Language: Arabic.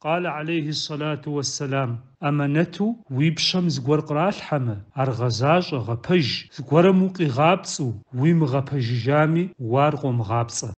قال عليه الصلاة والسلام أمنته ويبشم زقور قرال حما أرغزاج غبج زقور موقي غابسو ويم غبج جامي وارغم غابسة